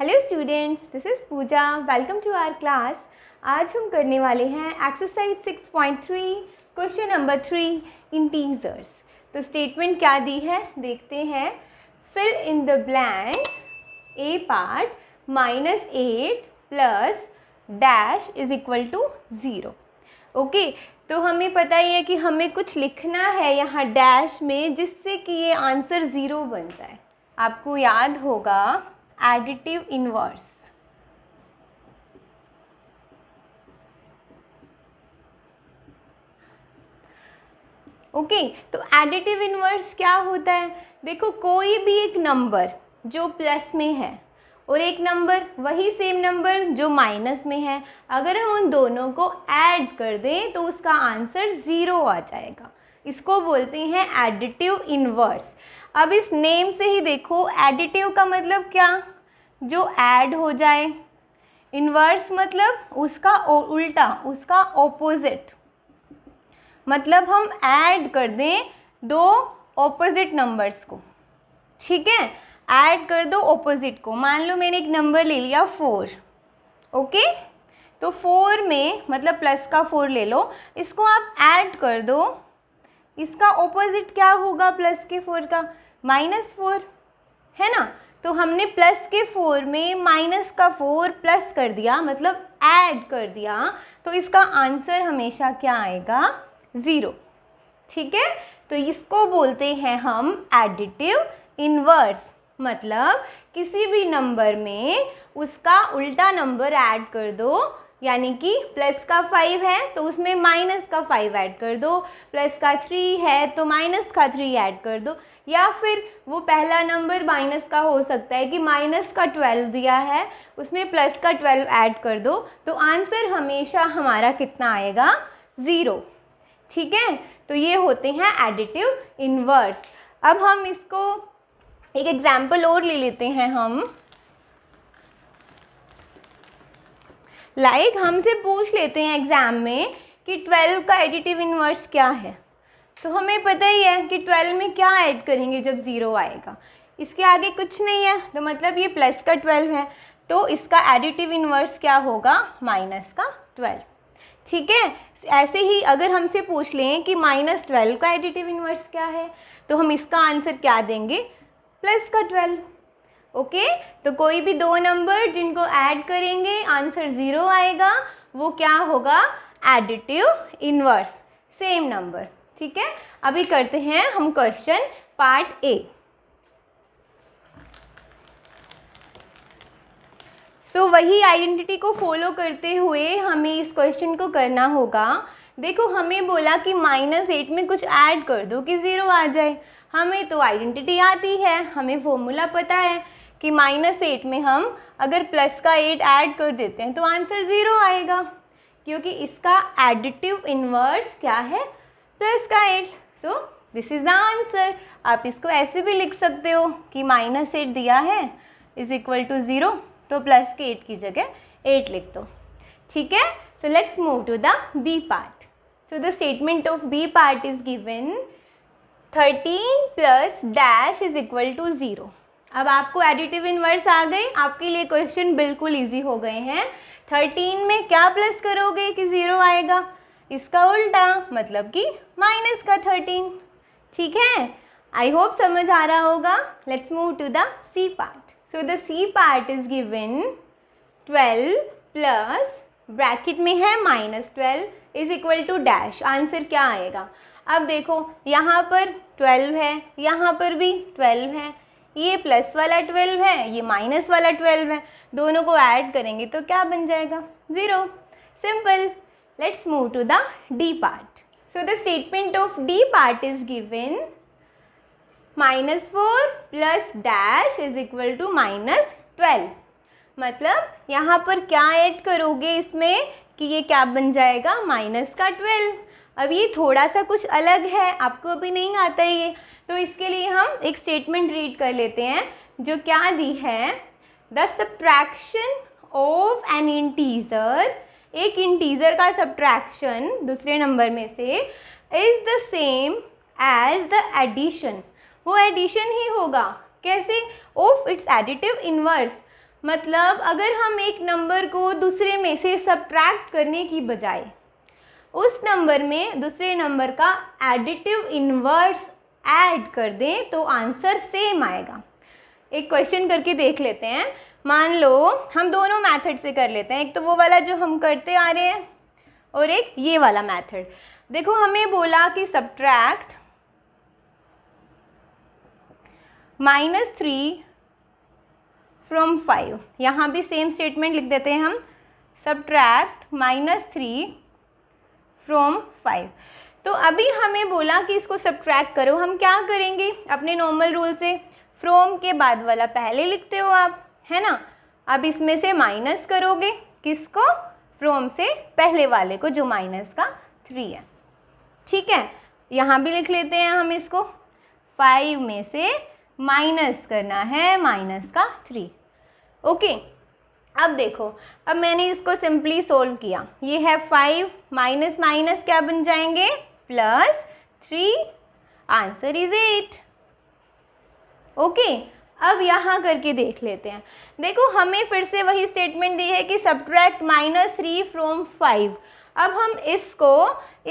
Hello students this is Pooja welcome to our class आज हम करने वाले हैं exercise 6.3 question number three integers तो स्टेटमेंट क्या दी है देखते हैं fill in the blank A part minus eight plus dash is equal to zero okay तो हमें पता ही है कि हमें कुछ लिखना है यहाँ डैश में जिससे कि ये आंसर ज़ीरो बन जाए आपको याद होगा additive inverse. ओके okay, तो एडिटिव इन्वर्स क्या होता है देखो कोई भी एक नंबर जो प्लस में है और एक नंबर वही सेम नंबर जो माइनस में है अगर हम उन दोनों को ऐड कर दें तो उसका आंसर ज़ीरो आ जाएगा इसको बोलते हैं एडिटिव इन्वर्स अब इस नेम से ही देखो एडिटिव का मतलब क्या जो ऐड हो जाए इन्वर्स मतलब उसका उल्टा उसका ओपोजिट मतलब हम ऐड कर दें दो ऑपोजिट नंबर्स को ठीक है ऐड कर दो ऑपोजिट को मान लो मैंने एक नंबर ले लिया फोर ओके तो फोर में मतलब प्लस का फोर ले लो इसको आप ऐड कर दो इसका ओपोजिट क्या होगा प्लस के फोर का माइनस फोर है ना तो हमने प्लस के फोर में माइनस का फोर प्लस कर दिया मतलब ऐड कर दिया तो इसका आंसर हमेशा क्या आएगा ज़ीरो ठीक है तो इसको बोलते हैं हम एडिटिव इन्वर्स मतलब किसी भी नंबर में उसका उल्टा नंबर ऐड कर दो यानी कि प्लस का फाइव है तो उसमें माइनस का फाइव ऐड कर दो प्लस का थ्री है तो माइनस का थ्री ऐड कर दो या फिर वो पहला नंबर माइनस का हो सकता है कि माइनस का ट्वेल्व दिया है उसमें प्लस का ट्वेल्व ऐड कर दो तो आंसर हमेशा हमारा कितना आएगा ज़ीरो ठीक है तो ये होते हैं एडिटिव इन्वर्स अब हम इसको एक एग्ज़ाम्पल और ले लेते हैं हम लाइक like, हमसे पूछ लेते हैं एग्ज़ाम में कि ट्वेल्व का एडिटिव इन्वर्स क्या है तो हमें पता ही है कि ट्वेल्व में क्या ऐड करेंगे जब ज़ीरो आएगा इसके आगे कुछ नहीं है तो मतलब ये प्लस का ट्वेल्व है तो इसका एडिटिव इन्वर्स क्या होगा माइनस का ट्वेल्व ठीक है ऐसे ही अगर हमसे पूछ लें कि माइनस ट्वेल्व का एडिटिव इन्वर्स क्या है तो हम इसका आंसर क्या देंगे प्लस का ट्वेल्व ओके तो कोई भी दो नंबर जिनको ऐड करेंगे आंसर ज़ीरो आएगा वो क्या होगा एडिटिव इनवर्स सेम नंबर ठीक है अभी करते हैं हम question part A so so, वही आइडेंटिटी को फॉलो करते हुए हमें इस क्वेश्चन को करना होगा देखो हमें बोला कि माइनस एट में कुछ ऐड कर दो कि ज़ीरो आ जाए हमें तो आइडेंटिटी आती है हमें फॉर्मूला पता है कि माइनस एट में हम अगर प्लस का एट ऐड कर देते हैं तो आंसर ज़ीरो आएगा क्योंकि इसका एडिटिव इन्वर्स क्या है प्लस का eight so this is the answer आप इसको ऐसे भी लिख सकते हो कि माइनस एट दिया है इज़ इक्वल टू ज़ीरो तो प्लस के एट की जगह एट लिख दो ठीक है so let's move to the B part so the statement of B part is given thirteen plus dash is equal to zero अब आपको एडिटिव वर्ड्स आ गई आपके लिए क्वेश्चन बिल्कुल इजी हो गए हैं थर्टीन में क्या प्लस करोगे कि ज़ीरो आएगा इसका उल्टा मतलब कि माइनस का थर्टीन ठीक है आई होप समझ आ रहा होगा let's move to the C part so the C part is given twelve plus bracket में है minus twelve is equal to dash answer क्या आएगा अब देखो यहाँ पर ट्वेल्व है यहाँ पर भी ट्वेल्व है ये प्लस वाला ट्वेल्व है ये माइनस वाला ट्वेल्व है दोनों को ऐड करेंगे तो क्या बन जाएगा zero simple let's move to the D part so the statement of D part is given minus four plus dash is equal to minus twelve मतलब यहाँ पर क्या ऐड करोगे इसमें कि ये क्या बन जाएगा माइनस का ट्वेल्व अब ये थोड़ा सा कुछ अलग है आपको अभी नहीं आता ये तो इसके लिए हम एक स्टेटमेंट रीड कर लेते हैं जो क्या दी है the subtraction of an integer एक इंटीज़र का सब्ट्रैक्शन दूसरे नंबर में से is the same as the addition वो एडिशन ही होगा कैसे ऑफ इट्स एडिटिव इनवर्स मतलब अगर हम एक नंबर को दूसरे में से सब्ट्रैक्ट करने की बजाय उस नंबर में दूसरे नंबर का एडिटिव इन्वर्स ऐड कर दें तो आंसर सेम आएगा एक क्वेश्चन करके देख लेते हैं मान लो हम दोनों मेथड से कर लेते हैं एक तो वो वाला जो हम करते आ रहे हैं और एक ये वाला मेथड देखो हमें बोला कि subtract minus three from five यहाँ भी सेम स्टेटमेंट लिख देते हैं हम subtract minus three from five तो अभी हमें बोला कि इसको सब्ट्रैक्ट करो हम क्या करेंगे अपने नॉर्मल रूल से फ्रोम के बाद वाला पहले लिखते हो आप है ना अब इसमें से माइनस करोगे किसको फ्रोम से पहले वाले को जो माइनस का थ्री है ठीक है यहाँ भी लिख लेते हैं हम इसको फाइव में से माइनस करना है माइनस का थ्री ओके अब देखो अब मैंने इसको सिंपली सोल्व किया ये है फाइव माइनस माइनस क्या बन जाएंगे plus three answer is eight okay अब यहाँ करके देख लेते हैं देखो हमें फिर से वही स्टेटमेंट दी है कि subtract minus three from five अब हम इसको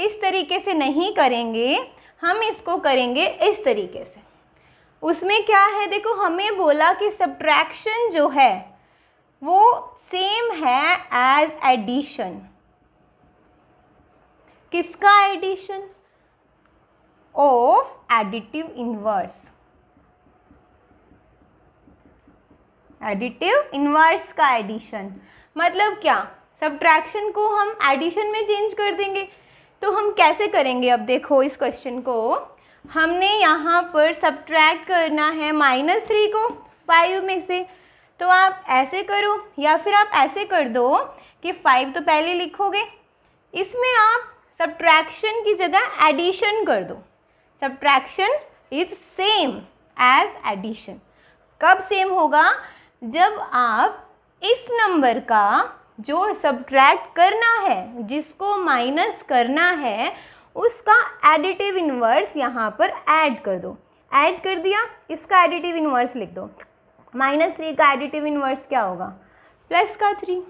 इस तरीके से नहीं करेंगे हम इसको करेंगे इस तरीके से उसमें क्या है देखो हमें बोला कि सब्ट्रैक्शन जो है वो सेम है एज एडिशन किसका addition of additive inverse additive inverse का एडिशन मतलब क्या सब्ट्रैक्शन को हम एडिशन में चेंज कर देंगे तो हम कैसे करेंगे अब देखो इस क्वेश्चन को हमने यहाँ पर सब्ट्रैक्ट करना है माइनस थ्री को फाइव में से तो आप ऐसे करो या फिर आप ऐसे कर दो कि फाइव तो पहले लिखोगे इसमें आप सब्ट्रैक्शन की जगह एडिशन कर दो subtraction is same as addition कब सेम होगा जब आप इस नंबर का जो सब्ट्रैक्ट करना है जिसको माइनस करना है उसका एडिटिव इन्वर्स यहाँ पर ऐड कर दो ऐड कर दिया इसका एडिटिव इन्वर्स लिख दो माइनस थ्री का एडिटिव इन्वर्स क्या होगा प्लस का थ्री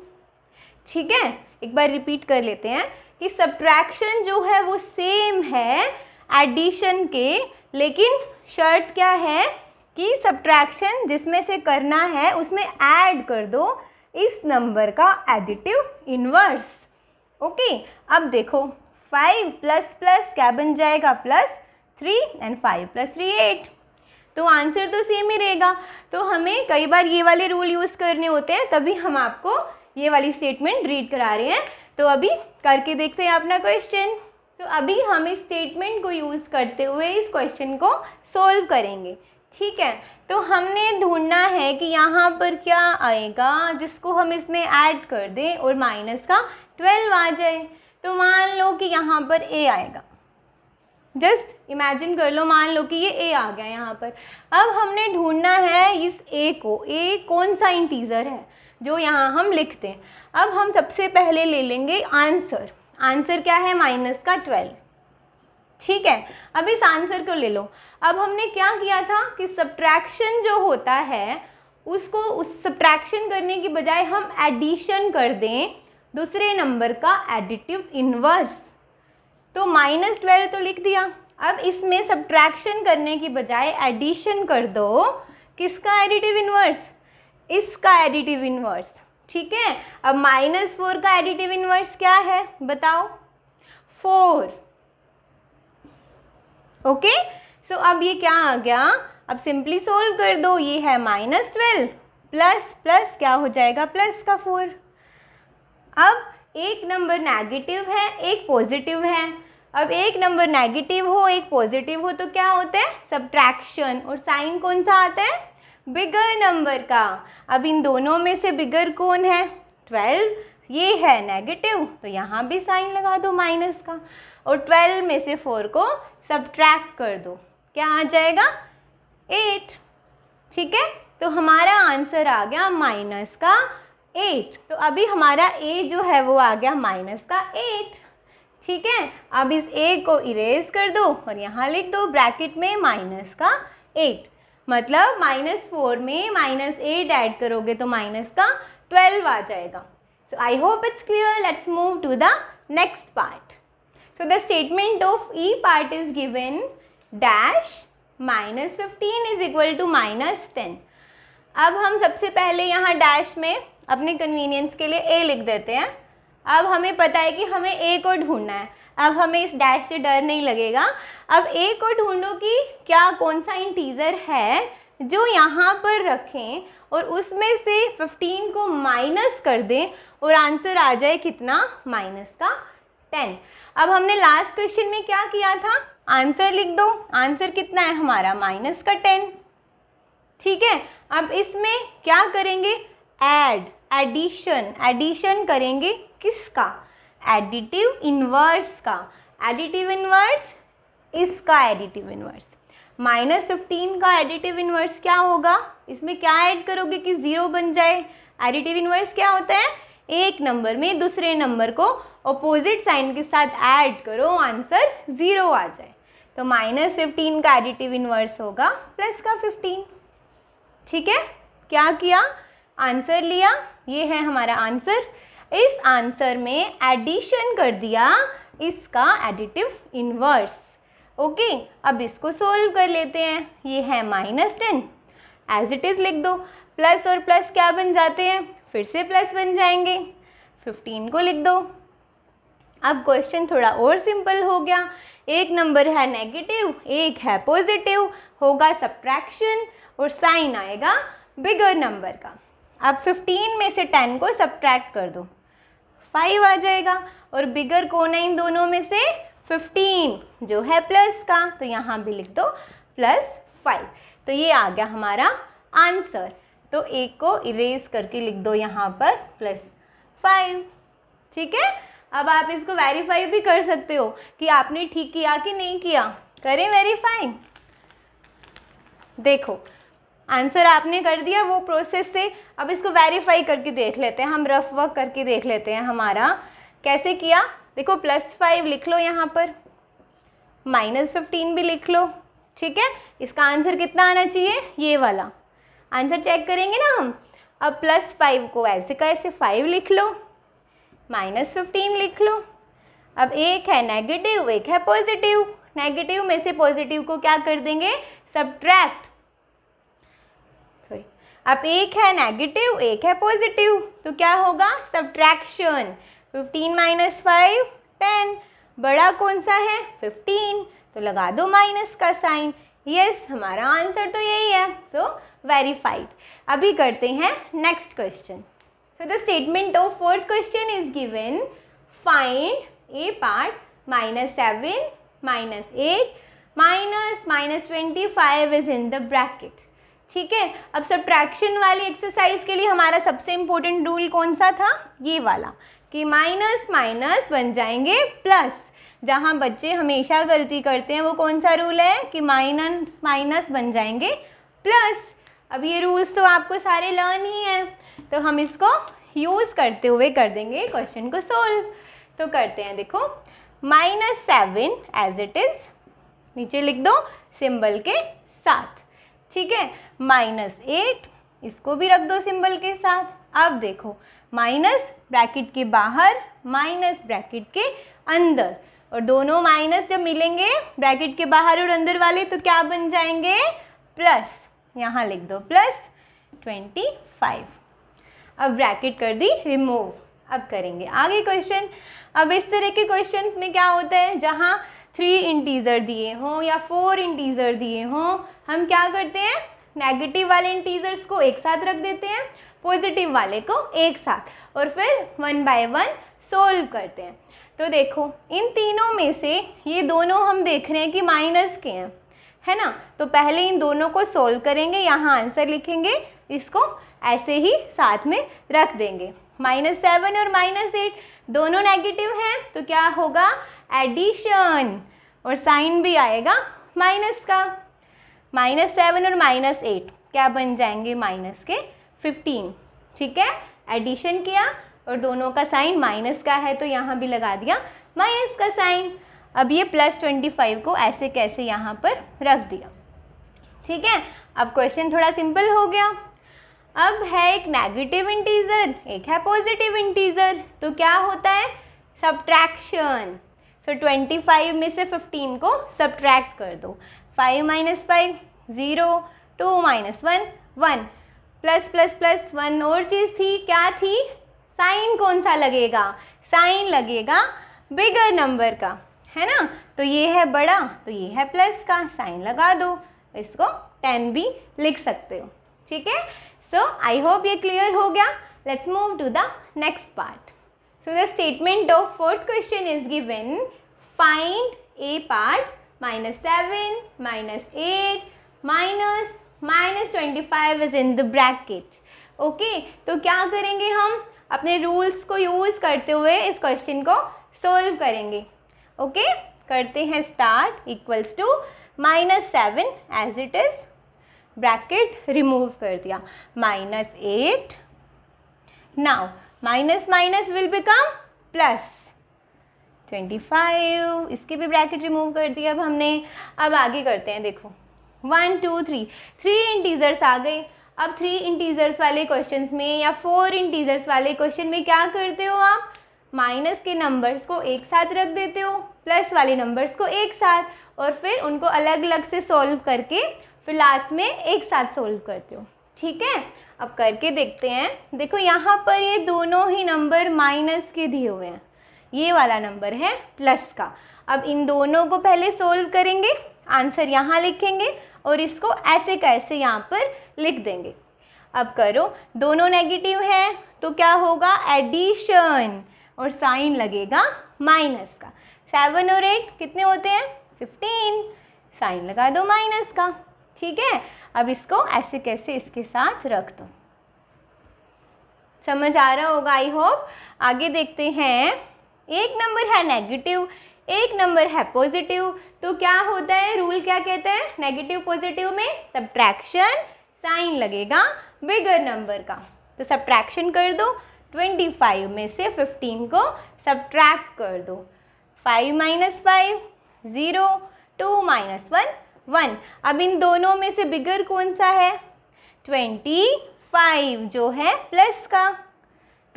ठीक है एक बार रिपीट कर लेते हैं कि सब्ट्रैक्शन जो है वो सेम है एडिशन के लेकिन शर्ट क्या है कि सब्ट्रैक्शन जिसमें से करना है उसमें ऐड कर दो इस नंबर का एडिटिव इन्वर्स ओके अब देखो फाइव प्लस प्लस क्या बन जाएगा plus three and five plus three eight तो आंसर तो सेम ही रहेगा तो हमें कई बार ये वाले रूल यूज़ करने होते हैं तभी हम आपको ये वाली स्टेटमेंट रीड करा रहे हैं तो अभी करके देखते हैं अपना क्वेश्चन तो अभी हम इस स्टेटमेंट को यूज़ करते हुए इस क्वेश्चन को सोल्व करेंगे ठीक है तो हमने ढूंढना है कि यहाँ पर क्या आएगा जिसको हम इसमें ऐड कर दें और माइनस का ट्वेल्व आ जाए तो मान लो कि यहाँ पर ए आएगा जस्ट इमेजिन कर लो मान लो कि ये ए आ गया यहाँ पर अब हमने ढूंढना है इस ए को ए कौन सा इंटीज़र है जो यहाँ हम लिखते हैं अब हम सबसे पहले ले लेंगे आंसर आंसर क्या है माइनस का ट्वेल्व ठीक है अब इस आंसर को ले लो अब हमने क्या किया था कि सब्ट्रैक्शन जो होता है उसको उस सब्ट्रैक्शन करने की बजाय हम एडिशन कर दें दूसरे नंबर का एडिटिव इन्वर्स तो माइनस ट्वेल्व तो लिख दिया अब इसमें सब्ट्रैक्शन करने की बजाय एडिशन कर दो किसका एडिटिव इन्वर्स इसका एडिटिव इन्वर्स ठीक है अब माइनस फोर का एडिटिव इन्वर्स क्या है बताओ फोर ओके सो अब ये क्या आ गया अब सिंपली सोल्व कर दो ये है माइनस ट्वेल्व प्लस प्लस क्या हो जाएगा प्लस का फोर अब एक नंबर नेगेटिव है एक पॉजिटिव है अब एक नंबर नेगेटिव हो एक पॉजिटिव हो तो क्या होता है सब्ट्रैक्शन और साइन कौन सा आता है बिगर नंबर का अब इन दोनों में से बिगर कौन है ट्वेल्व ये है नेगेटिव तो यहाँ भी साइन लगा दो माइनस का और ट्वेल्व में से फोर को सब्ट्रैक्ट कर दो क्या आ जाएगा एट ठीक है तो हमारा आंसर आ गया माइनस का एट तो अभी हमारा ए जो है वो आ गया माइनस का एट ठीक है अब इस ए को इरेज कर दो और यहाँ लिख दो ब्रैकेट में माइनस का एट मतलब माइनस फोर में माइनस एट ऐड करोगे तो माइनस का ट्वेल्व आ जाएगा so I hope it's clear let's move to the next part so the statement of E part is given dash minus fifteen is equal to minus ten अब हम सबसे पहले यहाँ डैश में अपने कन्वीनियंस के लिए ए लिख देते हैं अब हमें पता है कि हमें ए को ढूंढना है अब हमें इस डैश से डर नहीं लगेगा अब ए को ढूंढो कि क्या कौन सा इंटीज़र है जो यहाँ पर रखें और उसमें से 15 को माइनस कर दें और आंसर आ जाए कितना माइनस का 10 अब हमने लास्ट क्वेश्चन में क्या किया था आंसर लिख दो आंसर कितना है हमारा माइनस का 10 ठीक है अब इसमें क्या करेंगे ऐड एडिशन एडिशन करेंगे किसका एडिटिव इनवर्स का एडिटिव इनवर्स इसका एडिटिव इनवर्स माइनस फिफ्टीन का एडिटिव इन्वर्स क्या होगा इसमें क्या ऐड करोगे कि ज़ीरो बन जाए एडिटिव इन्वर्स क्या होता है एक नंबर में दूसरे नंबर को अपोजिट साइन के साथ ऐड करो आंसर ज़ीरो आ जाए तो माइनस फिफ्टीन का एडिटिव इनवर्स होगा प्लस का फिफ्टीन ठीक है क्या किया आंसर लिया ये है हमारा आंसर इस आंसर में एडिशन कर दिया इसका एडिटिव इन्वर्स ओके अब इसको सोल्व कर लेते हैं ये है minus ten as it is लिख दो प्लस और प्लस क्या बन जाते हैं फिर से प्लस बन जाएंगे फिफ्टीन को लिख दो अब क्वेश्चन थोड़ा और सिंपल हो गया एक नंबर है नेगेटिव एक है पॉजिटिव होगा सब्ट्रैक्शन और साइन आएगा बिगर नंबर का आप 15 में से 10 को सब्ट्रैक्ट कर दो 5 आ जाएगा और बिगर कौन है इन दोनों में से 15 जो है प्लस का तो यहाँ भी लिख दो प्लस 5 तो ये आ गया हमारा आंसर तो एक को इरेज करके लिख दो यहाँ पर प्लस 5 ठीक है अब आप इसको वेरीफाई भी कर सकते हो कि आपने ठीक किया कि नहीं किया करें वेरीफाई देखो आंसर आपने कर दिया वो प्रोसेस से अब इसको वेरीफाई करके देख लेते हैं हम रफ वर्क करके देख लेते हैं हमारा कैसे किया देखो प्लस फाइव लिख लो यहाँ पर माइनस फिफ्टीन भी लिख लो ठीक है इसका आंसर कितना आना चाहिए ये वाला आंसर चेक करेंगे ना हम अब प्लस फाइव को ऐसे का ऐसे फाइव लिख लो माइनस फिफ्टीन लिख लो अब एक है नेगेटिव एक है पॉजिटिव नेगेटिव में से पॉजिटिव को क्या कर देंगे सब्ट्रैक्ट अब एक है नेगेटिव एक है पॉजिटिव तो क्या होगा subtraction fifteen minus five ten बड़ा कौन सा है फिफ्टीन तो लगा दो माइनस का साइन यस हमारा आंसर तो यही है सो वेरीफाइड अभी करते हैं next question so the statement of fourth question is given find a part minus seven minus eight minus minus twenty five is in the bracket ठीक है अब सब्ट्रैक्शन वाली एक्सरसाइज के लिए हमारा सबसे इम्पोर्टेंट रूल कौन सा था ये वाला कि माइनस माइनस बन जाएंगे प्लस जहाँ बच्चे हमेशा गलती करते हैं वो कौन सा रूल है कि माइनस माइनस बन जाएंगे प्लस अब ये रूल्स तो आपको सारे लर्न ही हैं तो हम इसको यूज़ करते हुए कर देंगे क्वेश्चन को सोल्व तो करते हैं देखो minus seven as it is नीचे लिख दो सिंबल के साथ ठीक है माइनस एट इसको भी रख दो सिंबल के साथ अब देखो माइनस ब्रैकेट के बाहर माइनस ब्रैकेट के अंदर और दोनों माइनस जब मिलेंगे ब्रैकेट के बाहर और अंदर वाले तो क्या बन जाएंगे प्लस यहाँ लिख दो प्लस ट्वेंटी फाइव अब ब्रैकेट कर दी रिमूव अब करेंगे आगे क्वेश्चन अब इस तरह के क्वेश्चंस में क्या होता है जहाँ थ्री इंटीजर दिए हों या फोर इंटीजर दिए हों हम क्या करते हैं नेगेटिव वाले इंटीजर्स को एक साथ रख देते हैं पॉजिटिव वाले को एक साथ और फिर वन बाय वन सोल्व करते हैं तो देखो इन तीनों में से ये दोनों हम देख रहे हैं कि माइनस के हैं है ना तो पहले इन दोनों को सोल्व करेंगे यहाँ आंसर लिखेंगे इसको ऐसे ही साथ में रख देंगे माइनस सेवन और माइनस एट दोनों नेगेटिव हैं तो क्या होगा एडिशन और साइन भी आएगा माइनस का माइनस सेवन और माइनस एट क्या बन जाएंगे माइनस के फिफ्टीन ठीक है एडिशन किया और दोनों का साइन माइनस का है तो यहाँ भी लगा दिया माइनस का साइन अब ये प्लस ट्वेंटी फाइव को ऐसे कैसे यहाँ पर रख दिया ठीक है अब क्वेश्चन थोड़ा सिंपल हो गया अब है एक नेगेटिव इंटीजर एक है पॉजिटिव इंटीजर तो क्या होता है सब्ट्रैक्शन फिर ट्वेंटी फाइव में से फिफ्टीन को सब्ट्रैक्ट कर दो five minus five zero two minus one one plus plus plus one और चीज़ थी क्या थी साइन कौन सा लगेगा साइन लगेगा बिगर नंबर का है ना तो ये है बड़ा तो ये है प्लस का साइन लगा दो इसको टेन भी लिख सकते हो ठीक है सो आई होप ये क्लियर हो गया let's move to the next part so the statement of fourth question is given find a part minus 7, minus 8, minus minus 25 is in the bracket. Okay, तो क्या करेंगे हम अपने रूल्स को use करते हुए इस क्वेश्चन को solve करेंगे ओके okay? करते हैं start equals to minus seven as it is bracket remove कर दिया minus eight now minus minus will become plus twenty five इसकी भी ब्रैकेट रिमूव कर दी अब हमने अब आगे करते हैं देखो one two three three integers आ गए अब थ्री इंटीजर्स वाले क्वेश्चन में या फोर इंटीजर्स वाले क्वेश्चन में क्या करते हो आप माइनस के नंबर्स को एक साथ रख देते हो प्लस वाले नंबर्स को एक साथ और फिर उनको अलग अलग से सॉल्व करके फिर लास्ट में एक साथ सॉल्व करते हो ठीक है अब करके देखते हैं देखो यहाँ पर ये दोनों ही नंबर माइनस के दिए हुए हैं ये वाला नंबर है प्लस का अब इन दोनों को पहले सोल्व करेंगे आंसर यहाँ लिखेंगे और इसको ऐसे कैसे यहाँ पर लिख देंगे अब करो दोनों नेगेटिव हैं तो क्या होगा एडिशन और साइन लगेगा माइनस का सेवन और एट कितने होते हैं फिफ्टीन साइन लगा दो माइनस का ठीक है अब इसको ऐसे कैसे इसके साथ रख दो समझ आ रहा होगा आई होप आगे देखते हैं एक नंबर है नेगेटिव एक नंबर है पॉजिटिव तो क्या होता है रूल क्या कहता है नेगेटिव पॉजिटिव में सब्ट्रैक्शन साइन लगेगा बिगर नंबर का तो सब्ट्रैक्शन कर दो 25 में से 15 को सब्ट्रैक्ट कर दो 5 minus five zero two minus one one अब इन दोनों में से बिगर कौन सा है 25 जो है प्लस का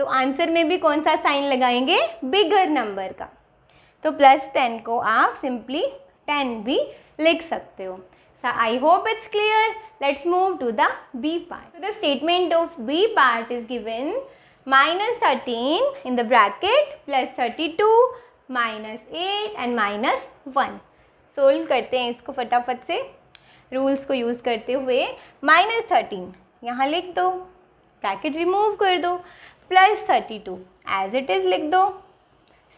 तो आंसर में भी कौन सा साइन लगाएंगे बिगर नंबर का तो प्लस टेन को आप सिंपली टेन भी लिख सकते हो I hope it's clear let's move to the B part the statement of B part is given minus thirteen in the bracket plus thirty two minus eight and minus one solve करते हैं इसको फटाफट से rules को use करते हुए minus thirteen यहाँ लिख दो ब्रैकेट रिमूव कर दो plus thirty two as it is लिख दो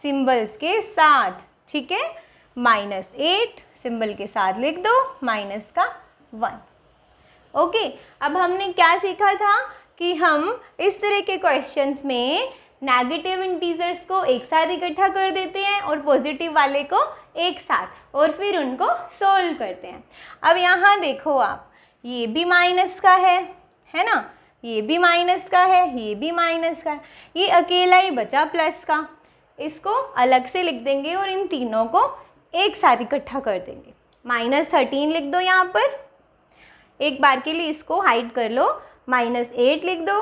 सिंबल्स के साथ ठीक है माइनस एट सिंबल के साथ लिख दो माइनस का वन ओके अब हमने क्या सीखा था कि हम इस तरह के क्वेश्चंस में नेगेटिव इंटीजर्स को एक साथ इकट्ठा कर देते हैं और पॉजिटिव वाले को एक साथ और फिर उनको सोल्व करते हैं अब यहाँ देखो आप ये भी माइनस का है है ना ये भी माइनस का है ये भी माइनस का है ये अकेला ही बचा प्लस का इसको अलग से लिख देंगे और इन तीनों को एक साथ इकट्ठा कर देंगे माइनस थर्टीन लिख दो यहाँ पर एक बार के लिए इसको हाइड कर लो माइनस एट लिख दो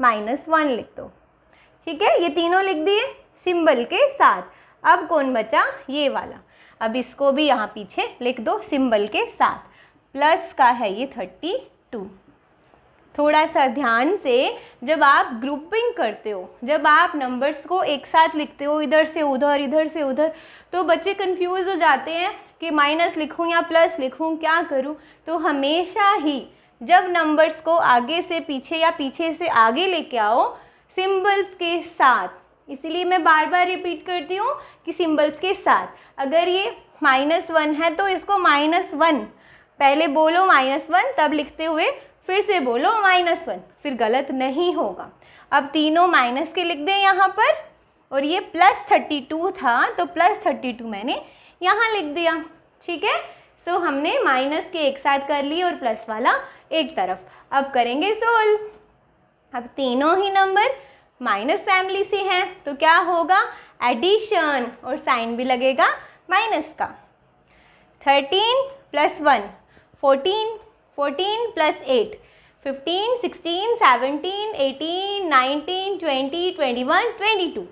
माइनस वन लिख दो ठीक है ये तीनों लिख दिए सिंबल के साथ अब कौन बचा ये वाला अब इसको भी यहाँ पीछे लिख दो सिंबल के साथ प्लस का है ये थर्टी टू थोड़ा सा ध्यान से जब आप ग्रुपिंग करते हो जब आप नंबर्स को एक साथ लिखते हो इधर से उधर इधर से उधर तो बच्चे कंफ्यूज हो जाते हैं कि माइनस लिखूं या प्लस लिखूं क्या करूं तो हमेशा ही जब नंबर्स को आगे से पीछे या पीछे से आगे लेके आओ सिंबल्स के साथ इसीलिए मैं बार बार रिपीट करती हूँ कि सिंबल्स के साथ अगर ये माइनस वन है तो इसको माइनस वन पहले बोलो माइनस वन तब लिखते हुए फिर से बोलो माइनस वन फिर गलत नहीं होगा अब तीनों माइनस के लिख दें यहाँ पर और ये प्लस थर्टी टू था तो प्लस थर्टी टू मैंने यहाँ लिख दिया ठीक है सो हमने माइनस के एक साथ कर ली और प्लस वाला एक तरफ अब करेंगे सोल्व अब तीनों ही नंबर माइनस फैमिली से हैं तो क्या होगा एडिशन और साइन भी लगेगा माइनस का thirteen plus one fourteen fourteen plus eight fifteen sixteen seventeen eighteen nineteen twenty twenty one twenty two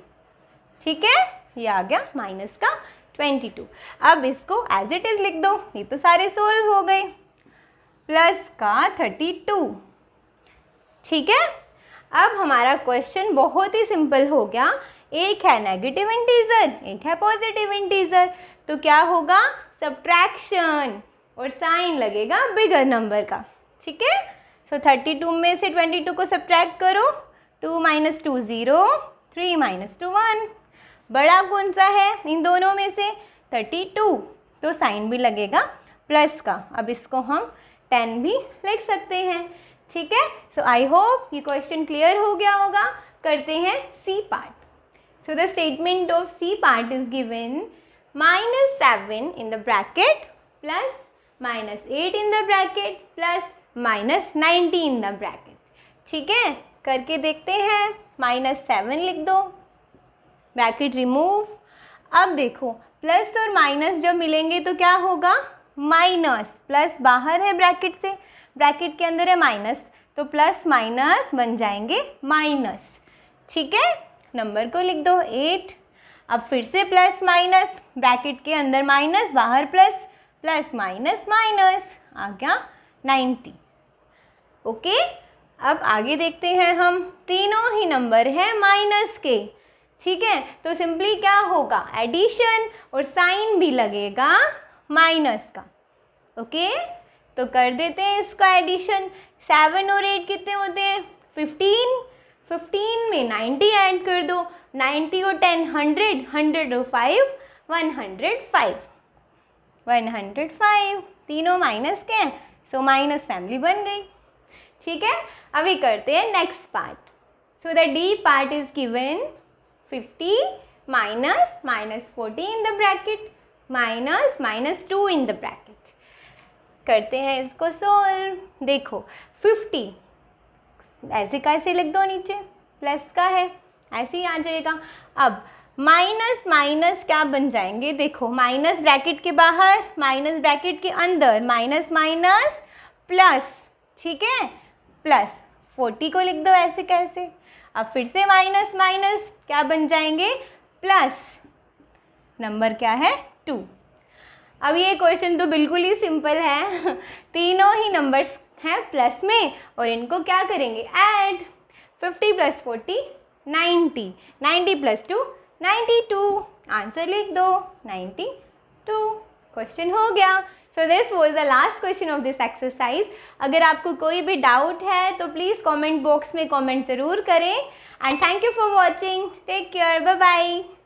ठीक है ये आ गया माइनस का ट्वेंटी टू अब इसको एज इट इज़ लिख दो ये तो सारे सोल्व हो गए प्लस का थर्टी टू ठीक है अब हमारा क्वेश्चन बहुत ही सिंपल हो गया एक है नेगेटिव इंटीजर एक है पॉजिटिव इंटीजर तो क्या होगा सब्ट्रैक्शन और साइन लगेगा बिगर नंबर का ठीक है सो थर्टी टू में से ट्वेंटी टू को सब्ट्रैक्ट करो two minus two zero three minus two one बड़ा कौन सा है इन दोनों में से थर्टी टू तो साइन भी लगेगा प्लस का अब इसको हम टेन भी लिख सकते हैं ठीक है सो आई होप ये क्वेश्चन क्लियर हो गया होगा करते हैं C part so the statement of C part is given minus seven in the bracket plus minus eight in the bracket plus minus ninety in the bracket ठीक है करके देखते हैं माइनस सेवन लिख दो ब्रैकेट रिमूव अब देखो plus और माइनस जब मिलेंगे तो क्या होगा माइनस प्लस बाहर है ब्रैकेट से ब्रैकेट के अंदर है माइनस तो प्लस माइनस बन जाएंगे माइनस ठीक है नंबर को लिख दो एट अब फिर से प्लस माइनस ब्रैकेट के अंदर माइनस बाहर प्लस प्लस माइनस माइनस आ गया नाइन्टी ओके अब आगे देखते हैं हम तीनों ही नंबर हैं माइनस के ठीक है तो सिंपली क्या होगा एडिशन और साइन भी लगेगा माइनस का ओके तो कर देते हैं इसका एडिशन सेवन और एट कितने होते हैं फिफ्टीन फिफ्टीन में नाइन्टी ऐड कर दो नाइन्टी और टेन हंड्रेड हंड्रेड और five one hundred five one hundred five तीनों माइनस के हैं सो माइनस फैमिली बन गई ठीक है अभी करते हैं next part so the D part is given fifty minus minus forty in the bracket minus minus two in the bracket करते हैं इसको सोल्व देखो फिफ्टी ऐसे कैसे लिख दो नीचे प्लस का है ऐसे ही आ जाएगा अब माइनस माइनस क्या बन जाएंगे देखो माइनस ब्रैकेट के बाहर माइनस ब्रैकेट के अंदर माइनस माइनस प्लस ठीक है प्लस फोर्टी को लिख दो ऐसे कैसे अब फिर से माइनस माइनस क्या बन जाएंगे प्लस नंबर क्या है टू अब ये क्वेश्चन तो बिल्कुल ही सिंपल है तीनों ही नंबर्स हैं प्लस में और इनको क्या करेंगे add 50 plus forty ninety ninety plus two 92 answer लिख दो 92 क्वेश्चन हो गया so this was the last question of this exercise अगर आपको कोई भी डाउट है तो प्लीज़ कमेंट बॉक्स में कमेंट ज़रूर करें and thank you for watching take care bye bye